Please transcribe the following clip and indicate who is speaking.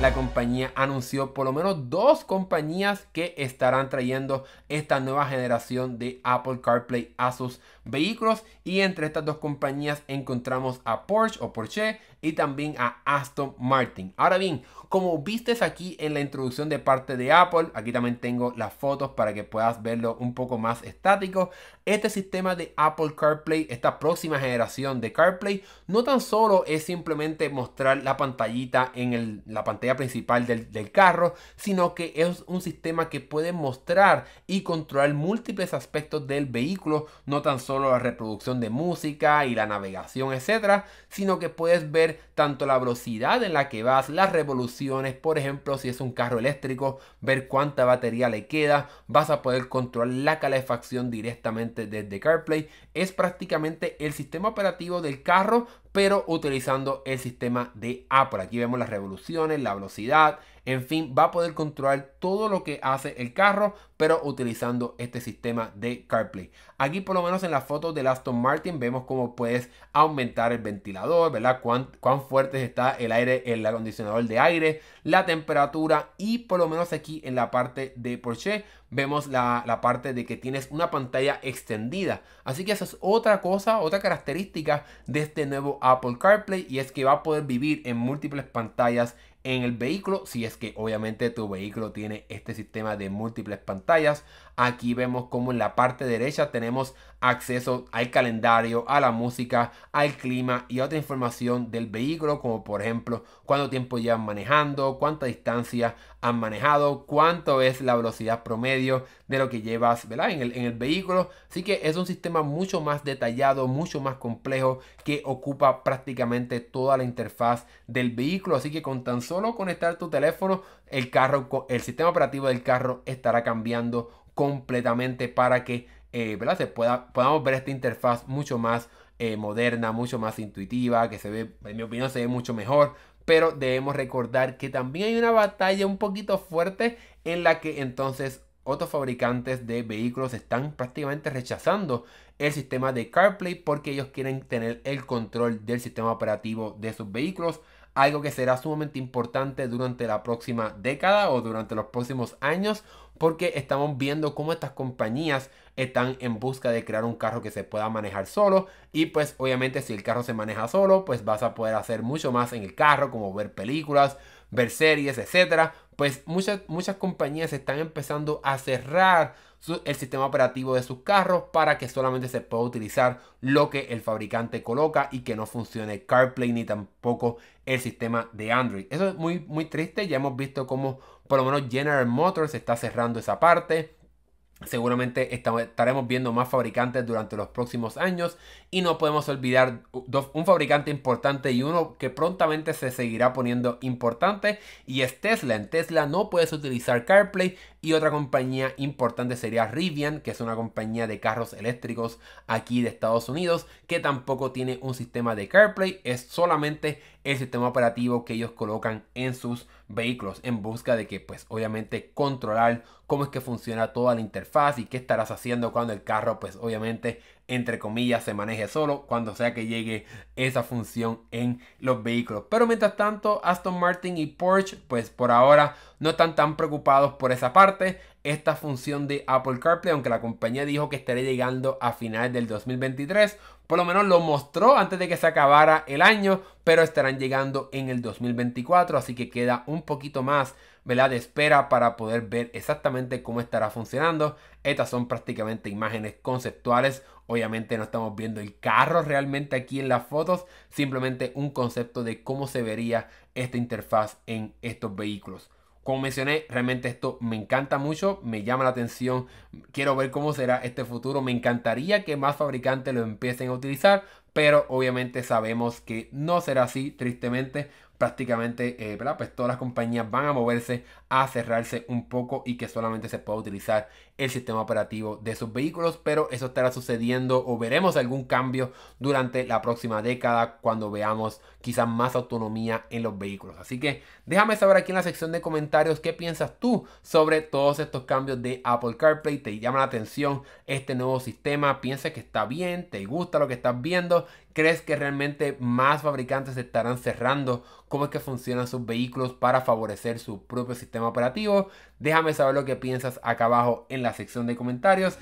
Speaker 1: la compañía anunció por lo menos dos compañías que estarán trayendo esta nueva generación de Apple CarPlay Asus vehículos y entre estas dos compañías encontramos a Porsche o Porsche y también a Aston Martin. Ahora bien, como vistes aquí en la introducción de parte de Apple, aquí también tengo las fotos para que puedas verlo un poco más estático. Este sistema de Apple CarPlay, esta próxima generación de CarPlay, no tan solo es simplemente mostrar la pantallita en la pantalla principal del carro, sino que es un sistema que puede mostrar y controlar múltiples aspectos del vehículo, no tan solo la reproducción de música y la navegación, etcétera, sino que puedes ver tanto la velocidad en la que vas, las revoluciones, por ejemplo, si es un carro eléctrico, ver cuánta batería le queda, vas a poder controlar la calefacción directamente desde CarPlay. Es prácticamente el sistema operativo del carro, pero utilizando el sistema de Apple. Aquí vemos las revoluciones, la velocidad, en fin, va a poder controlar todo lo que hace el carro, pero utilizando este sistema de CarPlay. Aquí por lo menos en las fotos del Aston Martin vemos cómo puedes aumentar el ventilador, ¿verdad? Cuán, cuán fuerte está el aire, el acondicionador de aire, la temperatura y por lo menos aquí en la parte de Porsche vemos la, parte de que tienes una pantalla extendida. Así que esa es otra cosa, otra característica de este nuevo Apple CarPlay y es que va a poder vivir en múltiples pantallas en el vehículo, si es que obviamente tu vehículo tiene este sistema de múltiples pantallas. Aquí vemos como en la parte derecha tenemos acceso al calendario, a la música, al clima y otra información del vehículo, como por ejemplo cuánto tiempo llevan manejando, cuánta distancia han manejado, cuánto es la velocidad promedio de lo que llevas en el vehículo. Así que es un sistema mucho más detallado, mucho más complejo que ocupa prácticamente toda la interfaz del vehículo. Así que con tan solo solo conectar tu teléfono, el carro, el sistema operativo del carro estará cambiando completamente para que eh, ¿verdad? Se pueda, podamos ver esta interfaz mucho más eh, moderna, mucho más intuitiva, que se ve, en mi opinión, se ve mucho mejor. Pero debemos recordar que también hay una batalla un poquito fuerte en la que entonces otros fabricantes de vehículos están prácticamente rechazando el sistema de CarPlay porque ellos quieren tener el control del sistema operativo de sus vehículos algo que será sumamente importante durante la próxima década o durante los próximos años porque estamos viendo cómo estas compañías están en busca de crear un carro que se pueda manejar solo y pues obviamente si el carro se maneja solo pues vas a poder hacer mucho más en el carro como ver películas, ver series, etcétera, pues muchas muchas compañías están empezando a cerrar el sistema operativo de sus carros para que solamente se pueda utilizar lo que el fabricante coloca y que no funcione CarPlay ni tampoco el sistema de Android. Eso es muy, muy triste. Ya hemos visto cómo por lo menos General Motors está cerrando esa parte. Seguramente estaremos viendo más fabricantes durante los próximos años y no podemos olvidar un fabricante importante y uno que prontamente se seguirá poniendo importante y es Tesla. En Tesla no puedes utilizar CarPlay y otra compañía importante sería Rivian, que es una compañía de carros eléctricos aquí de Estados Unidos, que tampoco tiene un sistema de CarPlay, es solamente el sistema operativo que ellos colocan en sus vehículos en busca de que pues obviamente controlar cómo es que funciona toda la interfaz fácil y qué estarás haciendo cuando el carro, pues obviamente, entre comillas, se maneje solo, cuando sea que llegue esa función en los vehículos. Pero mientras tanto, Aston Martin y Porsche, pues por ahora no están tan preocupados por esa parte. Esta función de Apple CarPlay, aunque la compañía dijo que estaría llegando a finales del 2023, por lo menos lo mostró antes de que se acabara el año, pero estarán llegando en el 2024, así que queda un poquito más ¿verdad? de espera para poder ver exactamente cómo estará funcionando. Estas son prácticamente imágenes conceptuales. Obviamente no estamos viendo el carro realmente aquí en las fotos, simplemente un concepto de cómo se vería esta interfaz en estos vehículos. Como mencioné, realmente esto me encanta mucho, me llama la atención, quiero ver cómo será este futuro, me encantaría que más fabricantes lo empiecen a utilizar, pero obviamente sabemos que no será así, tristemente, prácticamente eh, pues todas las compañías van a moverse a cerrarse un poco y que solamente se pueda utilizar el sistema operativo de sus vehículos, pero eso estará sucediendo o veremos algún cambio durante la próxima década cuando veamos quizás más autonomía en los vehículos. Así que déjame saber aquí en la sección de comentarios qué piensas tú sobre todos estos cambios de Apple CarPlay, te llama la atención este nuevo sistema, piensas que está bien, te gusta lo que estás viendo, crees que realmente más fabricantes estarán cerrando cómo es que funcionan sus vehículos para favorecer su propio sistema operativo. Déjame saber lo que piensas acá abajo en la sección de comentarios.